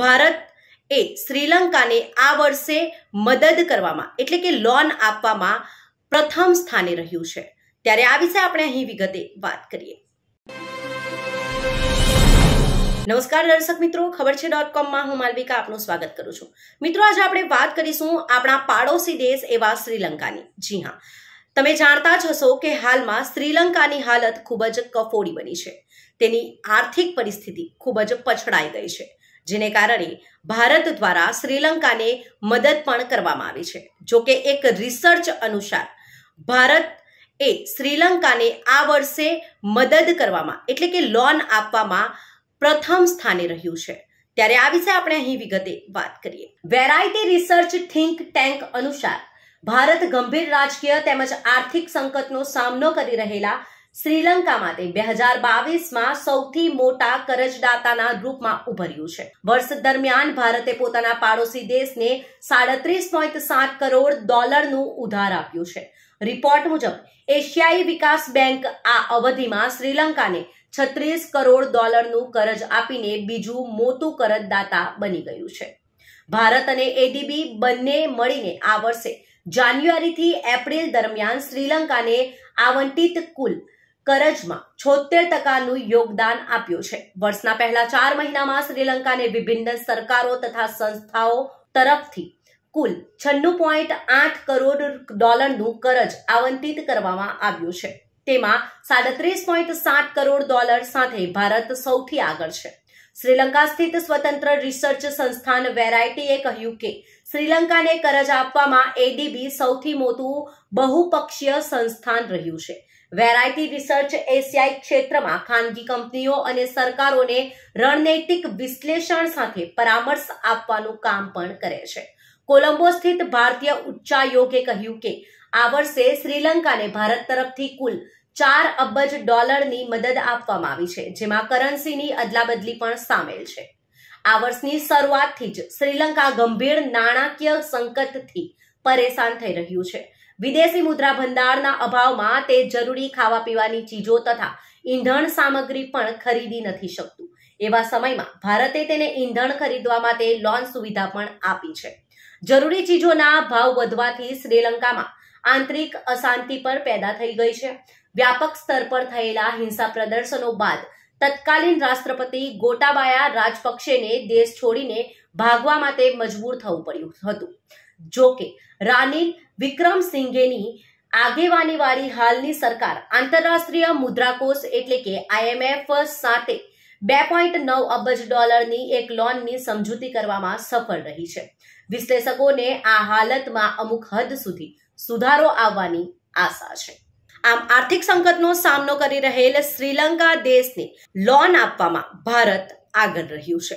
ભારત એ શ્રીલંકાને આ વર્ષે મદદ કરવામાં એટલે કે લોન આપવામાં પ્રથમ સ્થાને રહ્યું છે ત્યારે આ વિશે આપણે અહીં વિગતે વાત કરીએ નમસ્કાર દર્શક મિત્રો ખબર છે ડોટ કોમમાં હું માલવિકા આપનું સ્વાગત કરું છું મિત્રો આજે આપણે વાત કરીશું આપણા પાડોશી દેશ એવા શ્રીલંકાની જી હા તમે જાણતા જ હશો કે હાલમાં શ્રીલંકાની હાલત ખૂબ જ કફોડી બની છે તેની આર્થિક પરિસ્થિતિ ખૂબ જ પછડાઈ ગઈ છે જેને કારણે ભારત દ્વારા શ્રીલંકાને મદદ પણ કરવામાં આવી છે જોકે એક રિસર્ચ અનુસાર ભારત એ શ્રીલંકાને આ વર્ષે મદદ કરવામાં એટલે કે લોન આપવામાં પ્રથમ સ્થાને રહ્યું છે ત્યારે આ વિશે આપણે અહીં વિગતે વાત કરીએ વેરાયટી રિસર્ચ થિંક ટેન્ક અનુસાર ભારત ગંભીર રાજકીય તેમજ આર્થિક સંકટનો સામનો કરી રહેલા શ્રીલંકા માટે બે હજાર બાવીસમાં સૌથી મોટા કરજદાતાના રૂપમાં ઉભર્યું છે વર્ષ દરમિયાન ભારતે પોતાના પાડોશી દેશને સાડત્રીસ પોઈન્ટ સાત કરોડ ડોલરનું ઉધાર આપ્યું છે રિપોર્ટ મુજબ એશિયાઈ વિકાસ બેંક આ અવધિમાં શ્રીલંકાને છત્રીસ કરોડ ડોલરનું કરજ આપીને બીજું મોટું કરજદાતા બની ગયું છે ભારત અને એડીબી બંને મળીને આ વર્ષે જાન્યુઆરીથી એપ્રિલ દરમિયાન શ્રીલંકાને આવંટિત કુલ કરજમાં છોતેર ટકાનું યોગદાન આપ્યું છે વર્ષના પહેલા ચાર મહિનામાં શ્રીલંકાને વિભિન્ન સરકારો તથા સંસ્થાઓ તરફથી કુલ છન્નું પોઈન્ટ આઠ કરોડ ડોલરનું કરજ આવંટિત કરવામાં આવ્યું છે તેમાં સાડત્રીસ પોઈન્ટ સાત કરોડ ડોલર સાથે ભારત સૌથી આગળ છે શ્રીલંકા સ્થિત સ્વતંત્ર રિસર્ચ સંસ્થાન વેરાયટીએ કહ્યું કે શ્રીલંકાને કરજ આપવામાં એડીબી સૌથી મોટું બહુપક્ષીય સંસ્થાન રહ્યું છે વેરાયટી રિસર્ચ એશિયાઈ ક્ષેત્રમાં ખાનગી કંપનીઓ અને સરકારોને રણનૈતિક વિશ્લેષણ સાથે પરામર્શ આપવાનું કામ પણ કરે છે કોલંબો સ્થિત ભારતીય ઉચ્ચાયોગે કહ્યું કે આ વર્ષે શ્રીલંકાને ભારત તરફથી કુલ ચાર અબજ ડોલરની મદદ આપવામાં આવી છે જેમાં કરન્સીની અદલાબદલી પણ સામેલ છે આ વર્ષની શરૂઆતથી જ શ્રીલંકા ગંભીર નાણાકીય સંકટથી પરેશાન થઈ રહ્યું છે વિદેશી મુદ્રા ભંડારના અભાવમાં તે જરૂરી ખાવા પીવાની ચીજો તથા ઈંધણ સામગ્રી પણ ખરીદી નથી શકતું એવા સમયમાં ભારતે તેને ઈંધણ ખરીદવા માટે લોન સુવિધા પણ આપી છે જરૂરી ચીજોના ભાવ વધવાથી શ્રીલંકામાં આંતરિક અશાંતિ પણ પેદા થઈ ગઈ છે વ્યાપક સ્તર પર થયેલા હિંસા પ્રદર્શનો બાદ તત્કાલીન રાષ્ટ્રપતિ ગોટાબાયા રાજપક્ષેને દેશ છોડીને ભાગવા માટે મજબૂર થવું પડ્યું હતું જોકે રાનિલ વિક્રમસિંઘેની આગેવાનીવાળી હાલની સરકાર આંતરરાષ્ટ્રીય મુદ્રાકોષ એટલે કે આઈએમએફ સાથે બે પોઈન્ટ નવ અબજ ડોલરની એક લોનની સમજૂતી કરવામાં સફળ રહી છે વિશ્લેષકોને આ હાલતમાં અમુક હદ સુધી સુધારો આવવાની આશા છે આમ આર્થિક સંકટનો સામનો કરી રહેલ શ્રીલંકા દેશને લોન આપવામાં ભારત આગળ રહ્યું છે